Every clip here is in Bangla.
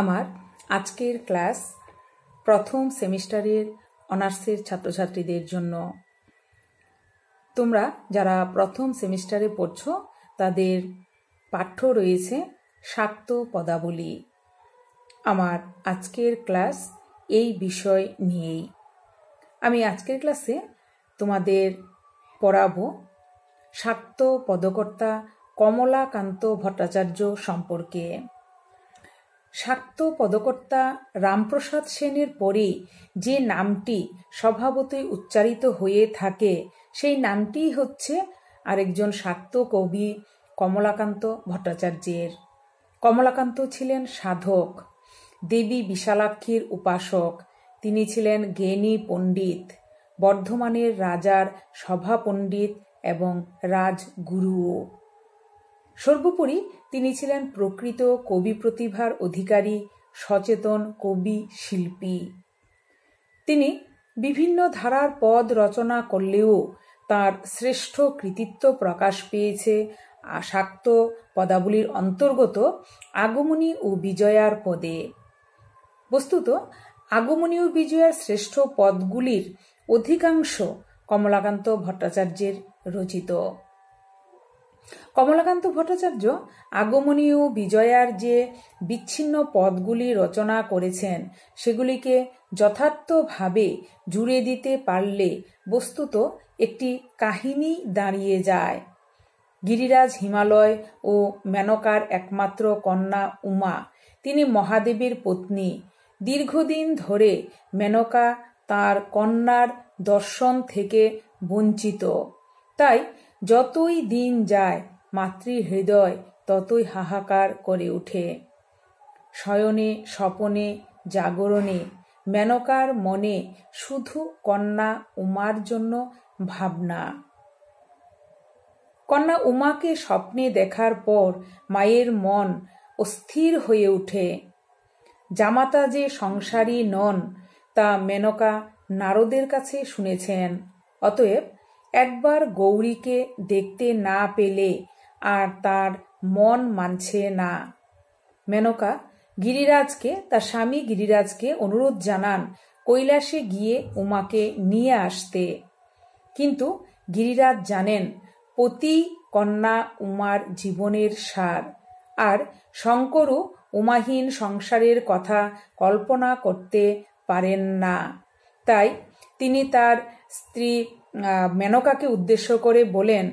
আমার আজকের ক্লাস প্রথম সেমিস্টারের অনার্সের ছাত্রছাত্রীদের জন্য তোমরা যারা প্রথম সেমিস্টারে পড়ছ তাদের পাঠ্য রয়েছে শাক্ত পদাবলী আমার আজকের ক্লাস এই বিষয় নিয়েই আমি আজকের ক্লাসে তোমাদের পড়াবো শাক্ত পদকর্তা কমলাকান্ত ভট্টাচার্য সম্পর্কে শাক্ত পদকর্তা রামপ্রসাদ সেনের পরে যে নামটি স্বভাবতই উচ্চারিত হয়ে থাকে সেই নামটিই হচ্ছে আরেকজন শাক্ত কবি কমলাকান্ত ভট্টাচার্যের কমলাকান্ত ছিলেন সাধক দেবী বিশালাক্ষীর উপাসক তিনি ছিলেন জ্ঞানী পণ্ডিত বর্ধমানের রাজার সভা পণ্ডিত এবং রাজগুরুও সর্বোপরি তিনি ছিলেন প্রকৃত কবি প্রতিভার অধিকারী সচেতন কবি শিল্পী তিনি বিভিন্ন ধারার পদ রচনা করলেও তার শ্রেষ্ঠ কৃতিত্ব প্রকাশ পেয়েছে আসাক্ত পদাবলীর অন্তর্গত আগমনী ও বিজয়ার পদে বস্তুত আগমনী ও বিজয়ার শ্রেষ্ঠ পদগুলির অধিকাংশ কমলাকান্ত ভট্টাচার্যের রচিত কমলাকান্ত ভট্টাচার্য আগমনী ও বিজয়ার যে বিচ্ছিন্ন পদগুলি রচনা করেছেন সেগুলিকে যথার্থভাবে জুড়ে দিতে পারলে বস্তুত একটি কাহিনী দাঁড়িয়ে যায় গিরিরাজ হিমালয় ও মেনকার একমাত্র কন্যা উমা তিনি মহাদেবের পত্নী দীর্ঘদিন ধরে মেনকা তার কন্যার দর্শন থেকে বঞ্চিত তাই যতই দিন যায় মাতৃ হৃদয় ততই হাহাকার করে ওঠে শয়নে স্বপনে জাগরণে মেনকার মনে শুধু কন্যা উমার জন্য ভাবনা কন্যা উমাকে স্বপ্নে দেখার পর মায়ের মন অস্থির হয়ে ওঠে জামাতা যে সংসারী নন তা মেনকা নারদের কাছে শুনেছেন অতএব একবার গৌরীকে দেখতে না পেলে আর তার মন মানছে না মেনকা গিরিরাজকে তার স্বামী গিরিরাজকে অনুরোধ জানান কৈলাসে গিয়ে উমাকে নিয়ে আসতে কিন্তু গিরিরাজ জানেন পতি কন্যা উমার জীবনের সার আর শঙ্করও উমাহীন সংসারের কথা কল্পনা করতে পারেন না তাই তিনি তার স্ত্রী মেনকাকে উদ্দেশ্য করে বলেন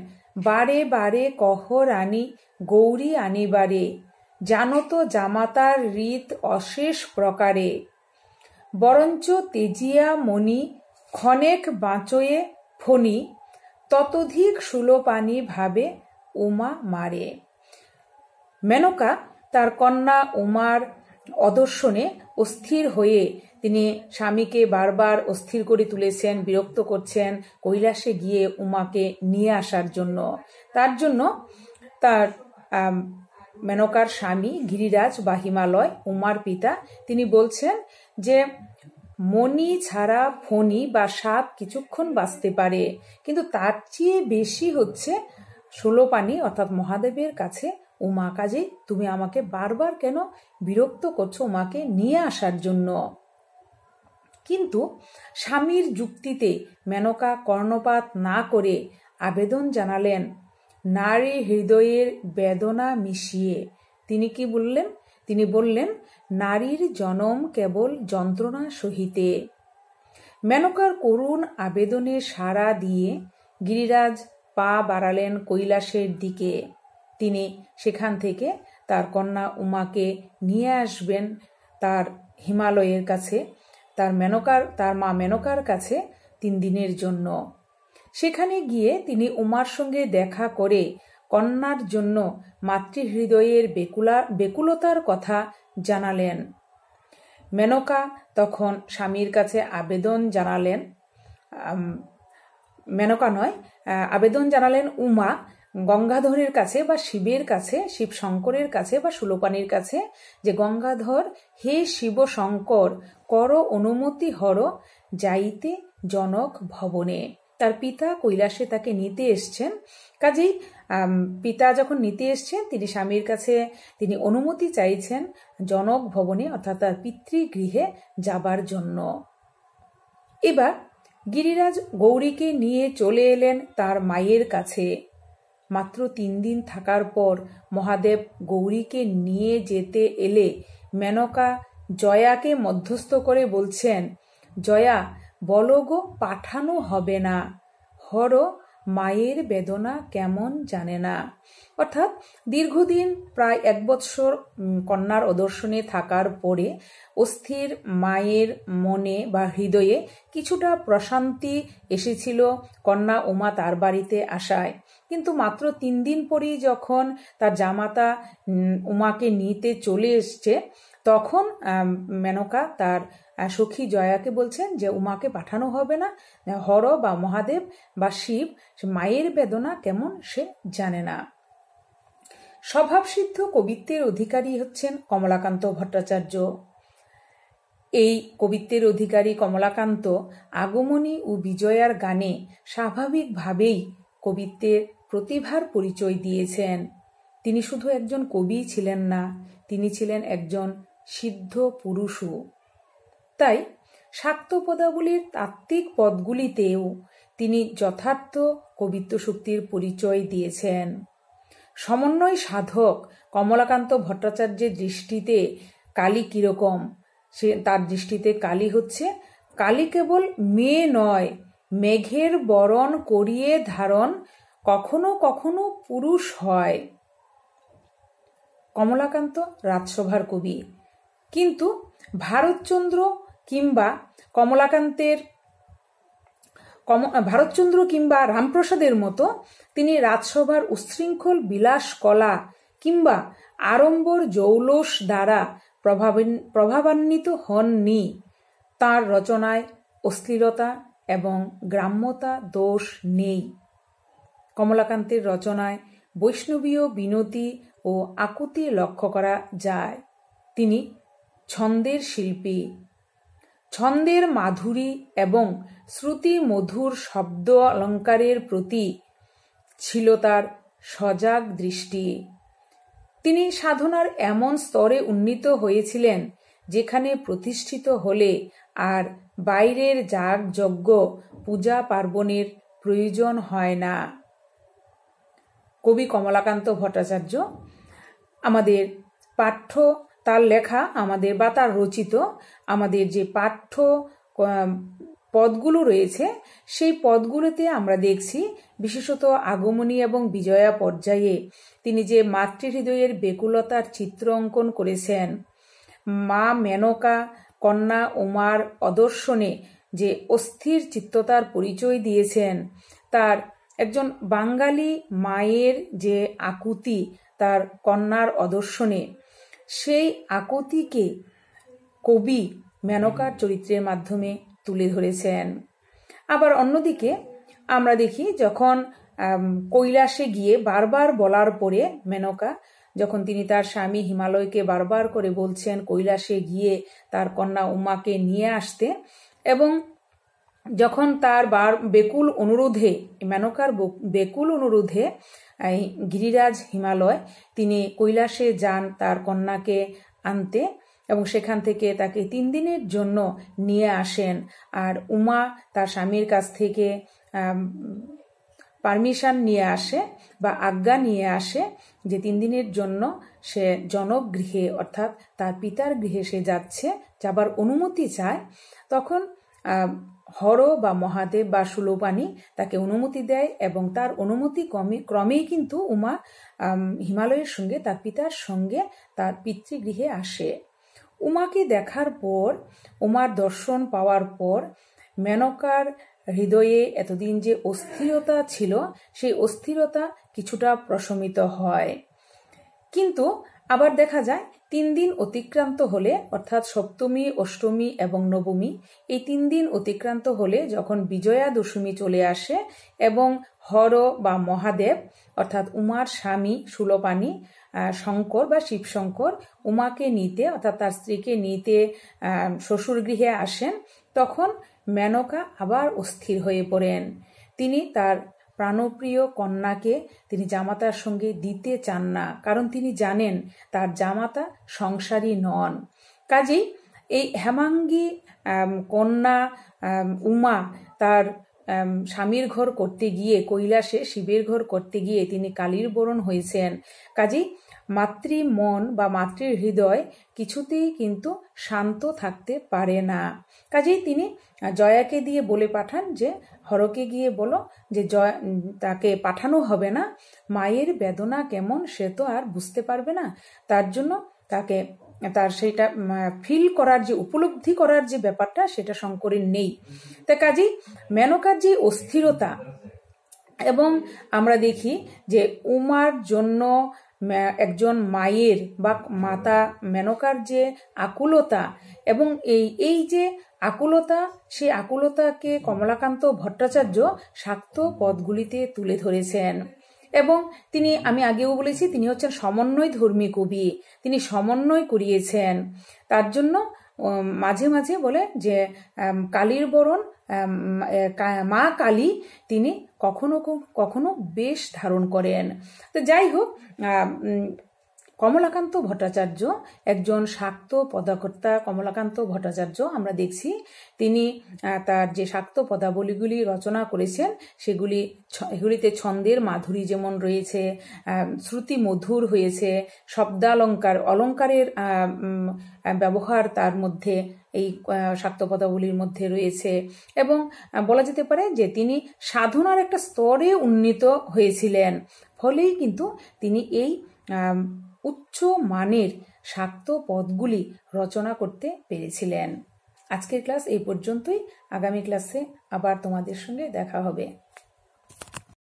বারে বারে কহ রানী গৌরী আনিবারে জানো তো জামাতার রীত অশেষ প্রকারে বরঞ্চ তেজিয়া মণি ক্ষণেক বাঁচয়ে ফণি ততধিক সুলোপানি ভাবে উমা মারে মেনকা তার কন্যা উমার অদর্শনে অস্থির হয়ে তিনি স্বামীকে বারবার অস্থির করে তুলেছেন বিরক্ত করছেন কৈলাসে গিয়ে উমাকে নিয়ে আসার জন্য তার জন্য তার মেনকার স্বামী গিরিরাজ বা হিমালয় উমার পিতা তিনি বলছেন যে মনি ছাড়া ফণি বা সাপ কিছুক্ষণ বাঁচতে পারে কিন্তু তার চেয়ে বেশি হচ্ছে ষোলো পানি অর্থাৎ মহাদেবের কাছে উমা কাজে তুমি আমাকে বারবার কেন বিরক্ত করছো উমাকে নিয়ে আসার জন্য কিন্তু স্বামীর যুক্তিতে মেনকা কর্ণপাত না করে আবেদন জানালেন নারী হৃদয়ের বেদনা মিশিয়ে তিনি কি বললেন তিনি বললেন নারীর জনম কেবল যন্ত্রণা সহিতে মেনকার করুণ আবেদনে সাড়া দিয়ে গিরিরাজ পা বাড়ালেন কৈলাসের দিকে তিনি সেখান থেকে তার কন্যা উমাকে নিয়ে আসবেন তার হিমালয়ের কাছে তার মেনকার তার মা মেনকার কাছে তিন দিনের জন্য সেখানে গিয়ে তিনি উমার সঙ্গে দেখা করে কন্যার জন্য মাতৃহৃদয়ের বেকুলা বেকুলতার কথা জানালেন মেনকা তখন স্বামীর কাছে আবেদন জানালেন মেনকা নয় আবেদন জানালেন উমা গঙ্গাধরের কাছে বা শিবের কাছে শিব শঙ্করের কাছে বা সুলোপানির কাছে যে গঙ্গাধর হে শিব শঙ্কর কর অনুমতি হর যাইতে জনক ভবনে তার পিতা কৈলাসে তাকে নিতে এসছেন কাজেই পিতা যখন নিতে এসছেন তিনি স্বামীর কাছে তিনি অনুমতি চাইছেন জনক ভবনে অর্থাৎ তার পিতৃগৃহে যাবার জন্য এবার গিরিরাজ গৌরীকে নিয়ে চলে এলেন তার মায়ের কাছে মাত্র তিন দিন থাকার পর মহাদেব গৌরীকে নিয়ে যেতে এলে মেনকা জয়াকে মধ্যস্থ করে বলছেন জয়া বলো গো পাঠানো হবে না হর মায়ের বেদনা কেমন জানে না অর্থাৎ দীর্ঘদিন প্রায় এক বৎসর কন্যার অদর্শনে থাকার পরে অস্থির মায়ের মনে বা হৃদয়ে কিছুটা প্রশান্তি এসেছিল কন্যা উমা তার বাড়িতে আসায় কিন্তু মাত্র তিন দিন পরেই যখন তার জামাতা উমাকে নিতে চলে এসছে তখন মেনকা তার সখী জয়াকে বলছেন যে উমাকে পাঠানো হবে না হর বা মহাদেব বা শিব মায়ের বেদনা কেমন সে জানে না স্বভাবসিদ্ধ কবিত্বের অধিকারী হচ্ছেন কমলাকান্ত ভট্টাচার্য এই কবিত্বের অধিকারী কমলাকান্ত আগমনী ও বিজয়ার গানে স্বাভাবিকভাবেই কবিত্বের প্রতিভার পরিচয় দিয়েছেন তিনি শুধু একজন কবি ছিলেন না তিনি ছিলেন একজন সিদ্ধ পুরুষও তাই শাক্ত পদাবলীর তাত্ত্বিক পদগুলিতেও তিনি যথার্থ কবিত্ব শক্তির পরিচয় দিয়েছেন সমন্বয় সাধক কমলাকান্ত ভট্টাচার্যের দৃষ্টিতে কালী কীরকম সে তার দৃষ্টিতে কালী হচ্ছে কালী কেবল মেয়ে নয় মেঘের বরণ করিয়ে ধারণ কখনো কখনো পুরুষ হয় কমলাকান্ত রাজসভার কবি কিন্তু ভারতচন্দ্র কিংবা কমলাকান্তের কম ভারতচন্দ্র কিংবা রামপ্রসাদের মতো তিনি রাজসভার উচ্ছৃঙ্খল বিলাস কলা কিংবা আড়ম্বর জৌলস দ্বারা প্রভাবান্বিত হননি তার রচনায় অশ্লীলতা এবং গ্রাম্যতা দোষ নেই কমলাকান্তের রচনায় বৈষ্ণবীয় বিনতি ও আকুতি লক্ষ্য করা যায় তিনি ছন্দের শিল্পী ছন্দের মাধুরী এবং শ্রুতি মধুর শব্দ অলঙ্কারের প্রতি ছিল তার সজাগ দৃষ্টি তিনি সাধনার এমন স্তরে উন্নীত হয়েছিলেন যেখানে প্রতিষ্ঠিত হলে আর বাইরের যাগ যজ্ঞ পূজা পার্বণের প্রয়োজন হয় না কবি কমলাকান্ত ভট্টাচার্য আমাদের পাঠ্য তার লেখা আমাদের বা তার রচিত আমাদের যে পাঠ্য পদগুলো রয়েছে সেই পদগুলোতে আমরা দেখছি বিশেষত আগমনী এবং বিজয়া পর্যায়ে তিনি যে মাতৃহৃদয়ের বেকুলতার চিত্র অঙ্কন করেছেন মা মেনকা কন্যা উমার অদর্শনে যে অস্থির চিত্ততার পরিচয় দিয়েছেন তার একজন বাঙালি মায়ের যে আকুতি তার কন্যার অদর্শনে সেই আকুতিকে কবি মেনকার চরিত্রের মাধ্যমে তুলে ধরেছেন আবার অন্যদিকে আমরা দেখি যখন কৈলাসে গিয়ে বারবার বলার পরে মেনকা যখন তিনি তার স্বামী হিমালয়কে বারবার করে বলছেন কৈলাসে গিয়ে তার কন্যা উমাকে নিয়ে আসতে এবং যখন তার বার বেকুল অনুরোধে মেনকার বেকুল অনুরোধে গিরিরাজ হিমালয় তিনি কৈলাসে যান তার কন্যাকে আনতে এবং সেখান থেকে তাকে তিন দিনের জন্য নিয়ে আসেন আর উমা তার স্বামীর কাছ থেকে পারমিশন নিয়ে আসে বা আজ্ঞা নিয়ে আসে যে তিন দিনের জন্য সে জনক গৃহে অর্থাৎ তার পিতার গৃহে সে যাচ্ছে যাবার অনুমতি চায় তখন হর বা মহাদেব বা সুলোপানি তাকে অনুমতি দেয় এবং তার অনুমতি ক্রমে ক্রমেই কিন্তু উমা হিমালয়ের সঙ্গে তার পিতার সঙ্গে তার পিতৃগৃহে আসে উমাকে দেখার পর উমার দর্শন পাওয়ার পর মেনকার হৃদয়ে এতদিন যে অস্থিরতা ছিল সেই অস্থিরতা কিছুটা প্রশমিত হয় কিন্তু আবার দেখা যায় তিন দিন অতিক্রান্ত হলে অর্থাৎ সপ্তমী অষ্টমী এবং নবমী এই তিন দিন অতিক্রান্ত হলে যখন বিজয়া দশমী চলে আসে এবং হর বা মহাদেব অর্থাৎ উমার স্বামী সুলপানি শঙ্কর বা শিবশঙ্কর উমাকে নিতে অর্থাৎ তার স্ত্রীকে নিতে শ্বশুর গৃহে আসেন তখন মেনকা আবার অস্থির হয়ে পড়েন তিনি তার প্রাণপ্রিয় কন্যাকে তিনি জামাতার সঙ্গে দিতে চান না কারণ তিনি জানেন তার জামাতা সংসারী নন কাজেই এই হেমাঙ্গি কন্যা উমা তার স্বামীর ঘর করতে গিয়ে কৈলাসে শিবের ঘর করতে গিয়ে তিনি কালীর বরণ হয়েছেন কাজেই মাতৃ মন বা মাতৃ হৃদয় কিছুতেই কিন্তু শান্ত থাকতে পারে না কাজেই তিনি জয়াকে দিয়ে বলে পাঠান যে হরকে গিয়ে বলো যে জয় তাকে পাঠানো হবে না মায়ের বেদনা কেমন সে তো আর বুঝতে পারবে না তার জন্য তাকে তার সেটা ফিল করার যে উপলব্ধি করার যে ব্যাপারটা সেটা শঙ্করের নেই তা কাজেই মেনকার যে অস্থিরতা এবং আমরা দেখি যে উমার জন্য একজন মায়ের বা মাতা মেনকার যে আকুলতা এবং এই এই যে আকুলতা সেই আকুলতাকে কমলাকান্ত ভট্টাচার্য শাক্ত পদগুলিতে তুলে ধরেছেন এবং তিনি আমি আগেও বলেছি তিনি হচ্ছেন সমন্বয় ধর্মী কবি তিনি সমন্বয় করিয়েছেন তার জন্য মাঝে মাঝে বলে যে কালীর বরণ মা কালী তিনি কখনো কখনো বেশ ধারণ করেন তো যাই হোক কমলাকান্ত ভট্টাচার্য একজন শাক্ত পদাকর্তা কমলাকান্ত ভট্টাচার্য আমরা দেখছি তিনি তার যে শাক্ত পদাবলীগুলি রচনা করেছেন সেগুলি এগুলিতে ছন্দের মাধুরী যেমন রয়েছে শ্রুতি মধুর হয়েছে শব্দালঙ্কার অলঙ্কারের ব্যবহার তার মধ্যে এই শাক্তপদাবলীর মধ্যে রয়েছে এবং বলা যেতে পারে যে তিনি সাধনার একটা স্তরে উন্নীত হয়েছিলেন ফলেই কিন্তু তিনি এই উচ্চ মানের শাক্ত পদগুলি রচনা করতে পেরেছিলেন আজকের ক্লাস এই পর্যন্তই আগামী ক্লাসে আবার তোমাদের সঙ্গে দেখা হবে